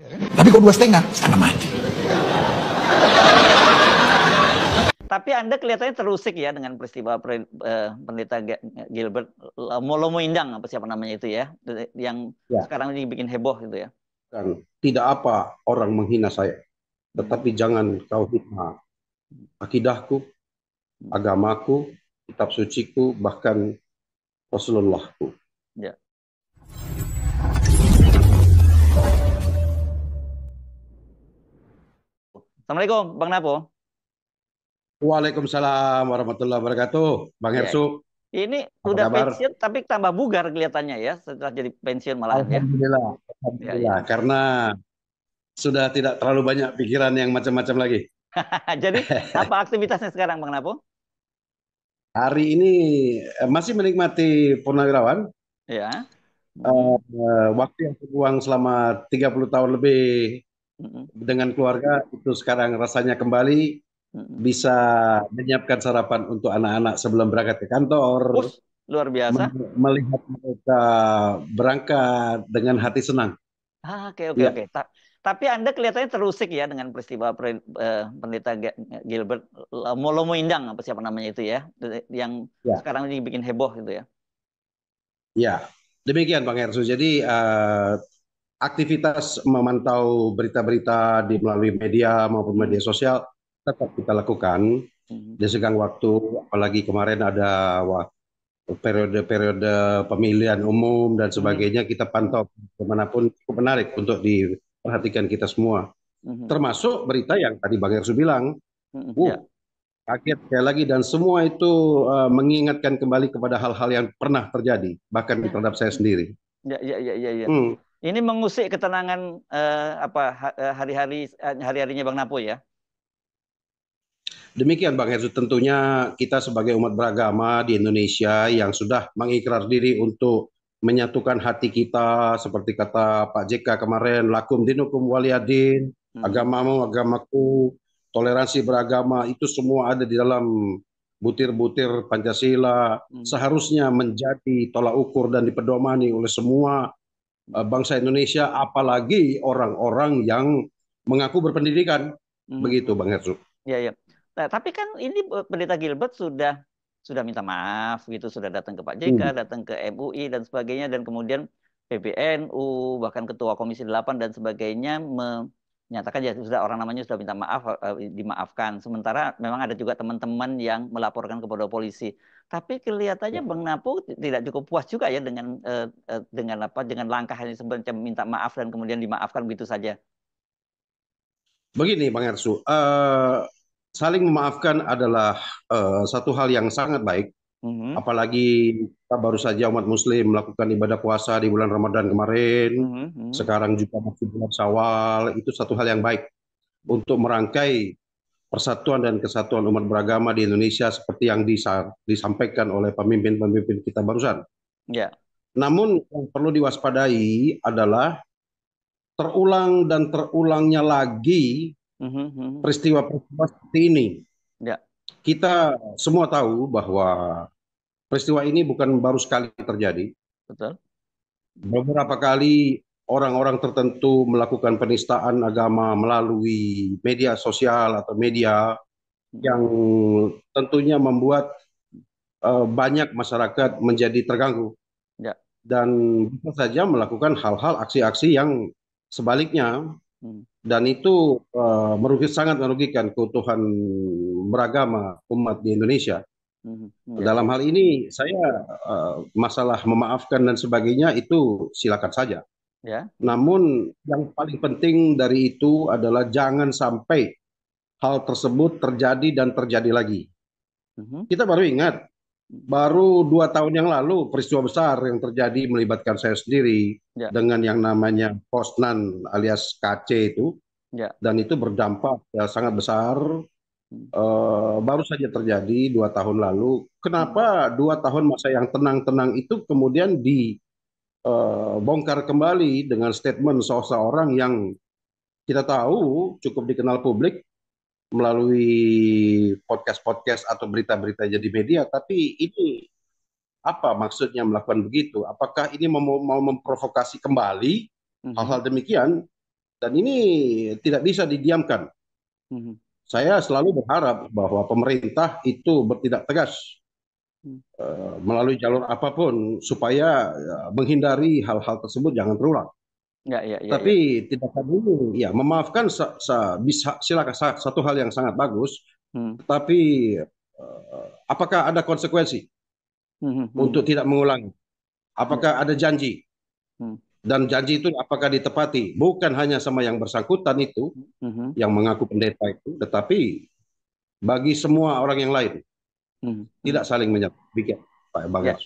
Ya kan? Tapi kok dua setengah, setengah mati. Tapi Anda kelihatannya terusik ya dengan peristiwa eh, pendeta Gilbert eh, Lomo Indang apa siapa namanya itu ya, yang ya. sekarang ini bikin heboh gitu ya. Dan tidak apa orang menghina saya, tetapi jangan kau hina akidahku, hmm. agamaku, kitab suciku, bahkan Rasulullahku. Assalamualaikum, Bang Napo. Waalaikumsalam warahmatullahi wabarakatuh, Bang ya. Ini sudah pensiun tapi tambah bugar kelihatannya ya setelah jadi pensiun malah ya. Alhamdulillah. Iya, alhamdulillah. Ya, ya. Karena sudah tidak terlalu banyak pikiran yang macam-macam lagi. jadi apa aktivitasnya sekarang Bang Napo? Hari ini eh, masih menikmati purnawirawan. Ya. Uh, waktu yang terbuang selama 30 tahun lebih dengan keluarga itu sekarang rasanya kembali bisa menyiapkan sarapan untuk anak-anak sebelum berangkat ke kantor. Uh, luar biasa. Melihat mereka berangkat dengan hati senang. Ah, oke oke iya. oke. Tapi Anda kelihatannya terusik ya dengan peristiwa eh, pendeta Gilbert eh, Molomo Indang apa siapa namanya itu ya yang ya. sekarang ini bikin heboh gitu ya. Ya, demikian Bang Ersu. Jadi uh, aktivitas memantau berita-berita di melalui media maupun media sosial tetap kita lakukan hmm. di segang waktu apalagi kemarin ada periode-periode pemilihan umum dan sebagainya kita pantau kemanapun cukup menarik untuk diperhatikan kita semua hmm. termasuk berita yang tadi Bang Ersu bilang uh, kaget sekali lagi dan semua itu uh, mengingatkan kembali kepada hal-hal yang pernah terjadi bahkan terhadap saya sendiri ya ya ya ya, ya. Hmm. Ini mengusik ketenangan eh, apa eh, hari-hari eh, hari-harinya Bang Napo ya. Demikian Bang Herzu, tentunya kita sebagai umat beragama di Indonesia yang sudah mengikrar diri untuk menyatukan hati kita seperti kata Pak JK kemarin, lakum dinukum waliyadin, hmm. agamamu agamaku, toleransi beragama itu semua ada di dalam butir-butir Pancasila hmm. seharusnya menjadi tolak ukur dan dipedomani oleh semua Eh, bangsa Indonesia apalagi orang-orang yang mengaku berpendidikan hmm. begitu Bang Herzog. Ya ya. Nah, tapi kan ini eh, Pendeta Gilbert sudah sudah minta maaf gitu, sudah datang ke Pak JK, hmm. datang ke MUI dan sebagainya dan kemudian PBNU bahkan ketua Komisi 8 dan sebagainya me nyatakan ya sudah orang namanya sudah minta maaf uh, dimaafkan. Sementara memang ada juga teman-teman yang melaporkan kepada polisi. Tapi kelihatannya ya. Bang Napo tidak cukup puas juga ya dengan uh, dengan apa dengan langkah ini sebenarnya minta maaf dan kemudian dimaafkan begitu saja. Begini Bang Ersu, uh, saling memaafkan adalah uh, satu hal yang sangat baik hmm Apalagi kita baru saja umat Muslim melakukan ibadah puasa di bulan Ramadan kemarin, mm-hmm, mm-hmm. sekarang juga masih bulan Syawal, itu satu hal yang baik untuk merangkai persatuan dan kesatuan umat beragama di Indonesia seperti yang disampaikan oleh pemimpin-pemimpin kita barusan. Yeah. Namun yang perlu diwaspadai adalah terulang dan terulangnya lagi mm-hmm, mm-hmm. peristiwa-peristiwa seperti ini. Ya kita semua tahu bahwa peristiwa ini bukan baru sekali terjadi. Betul. Beberapa kali orang-orang tertentu melakukan penistaan agama melalui media sosial atau media hmm. yang tentunya membuat uh, banyak masyarakat menjadi terganggu ya. dan bisa saja melakukan hal-hal aksi-aksi yang sebaliknya hmm dan itu uh, eh, merugikan sangat merugikan keutuhan beragama umat di Indonesia. Mm-hmm. Dalam hal ini saya uh, masalah memaafkan dan sebagainya itu silakan saja. Yeah. Namun yang paling penting dari itu adalah jangan sampai hal tersebut terjadi dan terjadi lagi. Mm-hmm. Kita baru ingat baru dua tahun yang lalu peristiwa besar yang terjadi melibatkan saya sendiri ya. dengan yang namanya Posnan alias KC itu ya. dan itu berdampak ya, sangat besar uh, baru saja terjadi dua tahun lalu kenapa dua tahun masa yang tenang-tenang itu kemudian dibongkar eh, uh, kembali dengan statement seseorang yang kita tahu cukup dikenal publik melalui podcast-podcast atau berita-berita jadi media, tapi ini apa maksudnya melakukan begitu? Apakah ini mau, mau memprovokasi kembali mm-hmm. hal-hal demikian? Dan ini tidak bisa didiamkan. Mm-hmm. Saya selalu berharap bahwa pemerintah itu bertindak tegas mhm. eh, melalui jalur apapun supaya eh, menghindari hal-hal tersebut jangan terulang. Ya, ya, ya, Tapi ya. tidak dulu, ya memaafkan sa, sa, bisa silakan sa, satu hal yang sangat bagus. Hmm. Tapi uh, apakah ada konsekuensi hmm, hmm, hmm, untuk tidak mengulangi? Apakah hmm. ada janji? Hmm. Dan janji itu apakah ditepati? Bukan hanya sama yang bersangkutan itu, hmm. yang mengaku pendeta itu, tetapi bagi semua orang yang lain. Hmm. Tidak saling menyakiti, Pak Bang ya.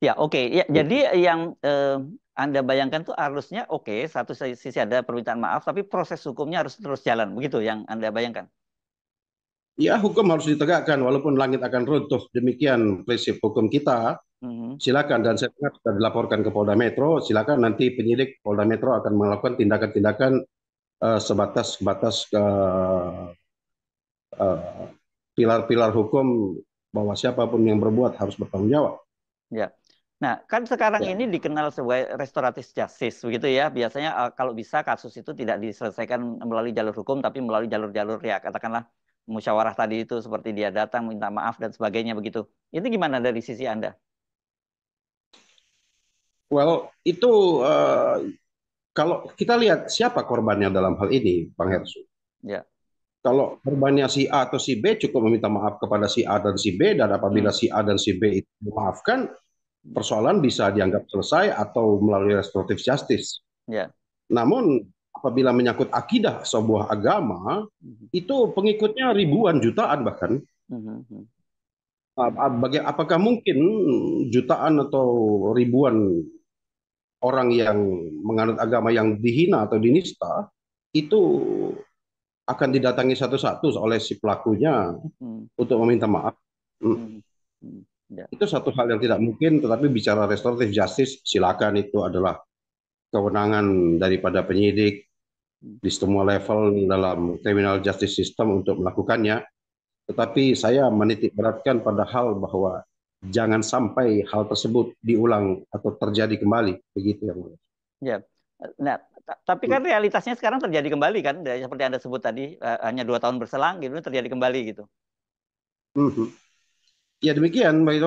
Ya, oke. Okay. Ya, ya, jadi yang eh, anda bayangkan tuh harusnya oke, okay, satu sisi ada permintaan maaf, tapi proses hukumnya harus terus jalan, begitu yang Anda bayangkan? Ya, hukum harus ditegakkan walaupun langit akan runtuh. Demikian prinsip hukum kita. Mhm. Silakan dan saya ingat sudah dilaporkan ke Polda Metro. Silakan nanti penyidik Polda Metro akan melakukan tindakan-tindakan uh, eh, sebatas batas ke uh, eh, pilar-pilar hukum bahwa siapapun yang berbuat harus bertanggung jawab. Ya. Nah, kan sekarang ya. ini dikenal sebagai restoratif justice begitu ya. Biasanya eh, kalau bisa kasus itu tidak diselesaikan melalui jalur hukum tapi melalui jalur-jalur ya katakanlah musyawarah tadi itu seperti dia datang minta maaf dan sebagainya begitu. Itu gimana dari sisi Anda? Well, itu uh, kalau kita lihat siapa korbannya dalam hal ini, Bang Hersu. Ya. Kalau korbannya si A atau si B cukup meminta maaf kepada si A dan si B dan apabila hmm. si A dan si B itu memaafkan, persoalan bisa dianggap selesai atau melalui restoratif justice. Ya. Namun apabila menyangkut akidah sebuah agama, mhm. itu pengikutnya ribuan jutaan bahkan. Mhm, mhm. apakah mungkin jutaan atau ribuan orang yang menganut agama yang dihina atau dinista itu akan didatangi satu-satu oleh si pelakunya untuk meminta maaf? Hmm. Ya. Itu satu hal yang tidak mungkin, tetapi bicara restoratif justice, silakan itu adalah kewenangan daripada penyidik di semua level dalam criminal justice system untuk melakukannya. Tetapi saya menitik beratkan pada hal bahwa jangan sampai hal tersebut diulang atau terjadi kembali, begitu yang mulia. Ya, nah tapi kan hmm. realitasnya sekarang terjadi kembali kan, seperti anda sebut tadi eh, hanya dua tahun berselang gitu terjadi kembali gitu. Mm -hmm. hmm. Ya demikian Mbak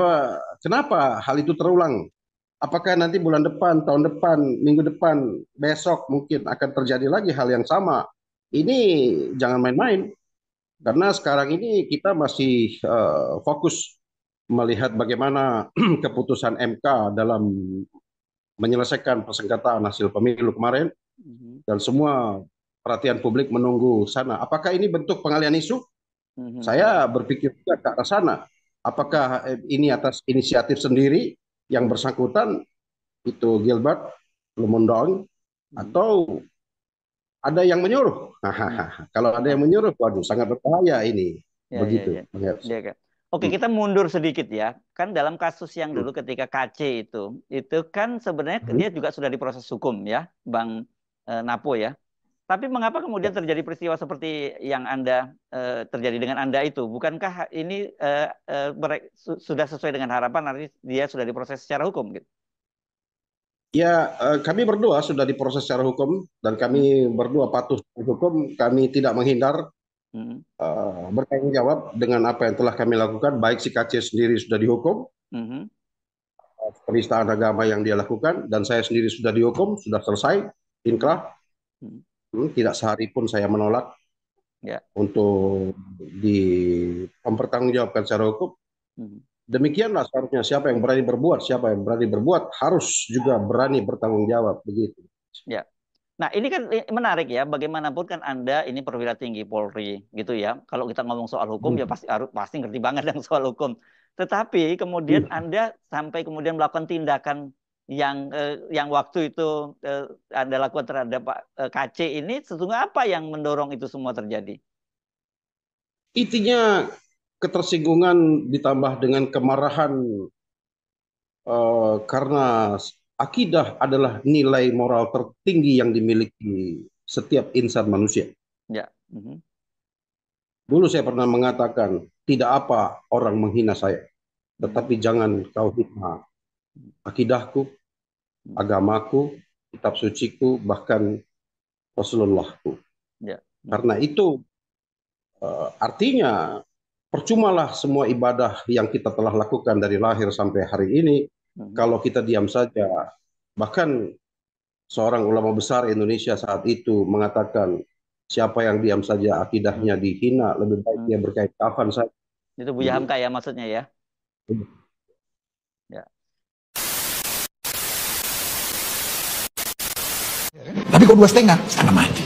kenapa hal itu terulang? Apakah nanti bulan depan, tahun depan, minggu depan, besok mungkin akan terjadi lagi hal yang sama? Ini jangan main-main. Karena sekarang ini kita masih uh, fokus melihat bagaimana keputusan MK dalam menyelesaikan persengketaan hasil pemilu kemarin mm-hmm. dan semua perhatian publik menunggu sana. Apakah ini bentuk pengalian isu? Mm-hmm. Saya berpikir juga ke arah sana apakah eh, ini atas inisiatif sendiri yang bersangkutan itu Gilbert Lumondong hmm. atau ada yang menyuruh. Hmm. kalau ada yang menyuruh, waduh, sangat berbahaya ini. Ya, Begitu. Ya, ya. Ya, kan? Oke, hmm. kita mundur sedikit ya. Kan dalam kasus yang dulu ketika KC itu, itu kan sebenarnya dia juga sudah diproses hukum ya, Bang eh, Napo ya. Tapi mengapa kemudian ya. terjadi peristiwa seperti yang Anda e, terjadi dengan Anda itu? Bukankah ini bere, eh, eh, su, sudah sesuai dengan harapan nanti dia sudah diproses secara hukum gitu? Ya, kami berdua sudah diproses secara hukum dan kami hmm. berdua patuh hukum. Kami tidak menghindar hmm. e, bertanggung jawab dengan apa yang telah kami lakukan. Baik si KC sendiri sudah dihukum, hmm. agama yang dia lakukan, dan saya sendiri sudah dihukum, sudah selesai, inkrah. Hmm. Hmm, tidak sehari pun saya menolak ya. untuk dipertanggungjawabkan secara hukum. Hmm. Demikianlah seharusnya siapa yang berani berbuat, siapa yang berani berbuat harus juga berani bertanggung jawab begitu. Ya. Nah, ini kan menarik ya. Bagaimanapun kan Anda ini perwira tinggi Polri gitu ya. Kalau kita ngomong soal hukum ya hmm. ya pasti harus pasti ngerti banget yang soal hukum. Tetapi kemudian hmm. Anda sampai kemudian melakukan tindakan yang eh, yang waktu itu eh, Anda lakukan terhadap Pak eh, KC ini sesungguhnya apa yang mendorong itu semua terjadi? Intinya ketersinggungan ditambah dengan kemarahan eh, karena akidah adalah nilai moral tertinggi yang dimiliki setiap insan manusia. Ya. Mm -hmm. Dulu saya pernah mengatakan tidak apa orang menghina saya, tetapi mm -hmm. jangan kau hina akidahku, agamaku, kitab suciku, bahkan Rasulullahku. Ya. Karena itu eh, artinya percumalah semua ibadah yang kita telah lakukan dari lahir sampai hari ini hmm. kalau kita diam saja. Bahkan seorang ulama besar Indonesia saat itu mengatakan siapa yang diam saja akidahnya dihina lebih baik hmm. dia berkait kafan saja. Itu Buya Hamka ya maksudnya ya. Hmm. Tapi kok dua setengah, setengah mati.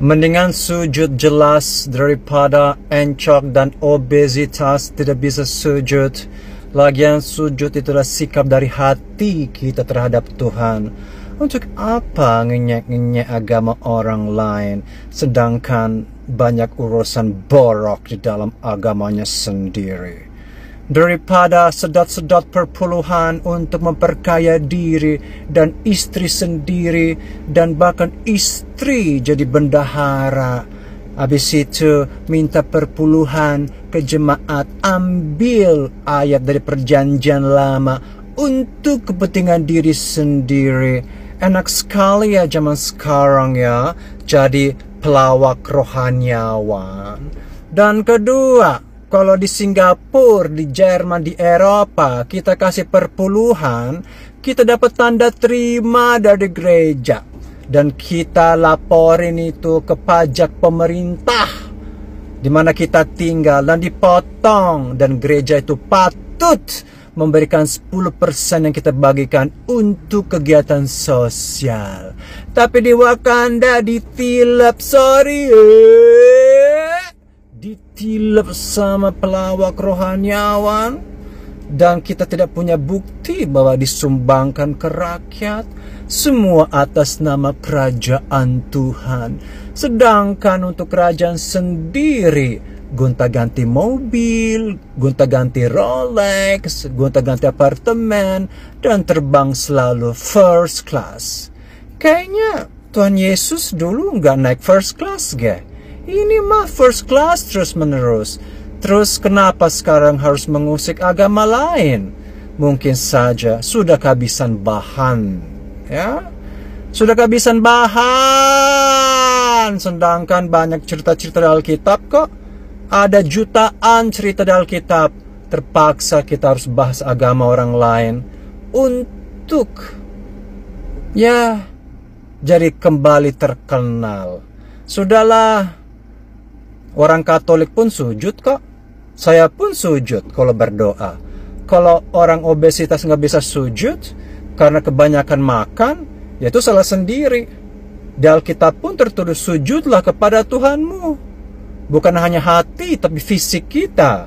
Mendingan sujud jelas daripada encok dan obesitas tidak bisa sujud. Lagian sujud itulah sikap dari hati kita terhadap Tuhan. Untuk apa ngenyek-ngenyek agama orang lain sedangkan banyak urusan borok di dalam agamanya sendiri daripada sedot-sedot perpuluhan untuk memperkaya diri dan istri sendiri dan bahkan istri jadi bendahara. Habis itu minta perpuluhan ke jemaat ambil ayat dari perjanjian lama untuk kepentingan diri sendiri. Enak sekali ya zaman sekarang ya jadi pelawak rohaniawan. Dan kedua, kalau di Singapura, di Jerman, di Eropa, kita kasih perpuluhan, kita dapat tanda terima dari gereja. Dan kita laporin itu ke pajak pemerintah di mana kita tinggal dan dipotong dan gereja itu patut memberikan 10% yang kita bagikan untuk kegiatan sosial. Tapi di Wakanda ditilap sorry. Eh ditilap sama pelawak rohaniawan dan kita tidak punya bukti bahwa disumbangkan ke rakyat semua atas nama kerajaan Tuhan. Sedangkan untuk kerajaan sendiri gonta-ganti mobil, gonta-ganti Rolex, gonta-ganti apartemen dan terbang selalu first class. Kayaknya Tuhan Yesus dulu nggak naik first class, gak? Ini mah first class terus menerus. Terus kenapa sekarang harus mengusik agama lain? Mungkin saja sudah kehabisan bahan. Ya, sudah kehabisan bahan. Sedangkan banyak cerita-cerita di Alkitab kok. Ada jutaan cerita di Alkitab. Terpaksa kita harus bahas agama orang lain. Untuk ya jadi kembali terkenal. Sudahlah, Orang Katolik pun sujud kok. Saya pun sujud kalau berdoa. Kalau orang obesitas nggak bisa sujud karena kebanyakan makan, ya itu salah sendiri. Di Alkitab pun tertulis sujudlah kepada Tuhanmu. Bukan hanya hati, tapi fisik kita.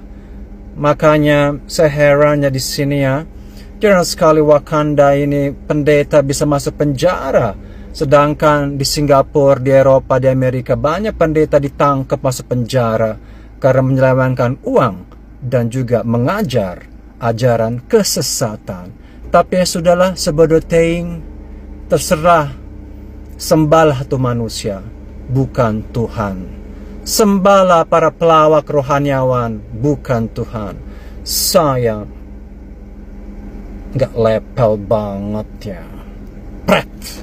Makanya saya di sini ya. Jangan sekali Wakanda ini pendeta bisa masuk penjara Sedangkan di Singapura, di Eropa, di Amerika banyak pendeta ditangkap masuk penjara karena menyelewengkan uang dan juga mengajar ajaran kesesatan. Tapi ya sudahlah sebodoh teing, terserah sembahlah tuh manusia, bukan Tuhan. Sembahlah para pelawak rohaniawan, bukan Tuhan. Saya nggak level banget ya. Pret.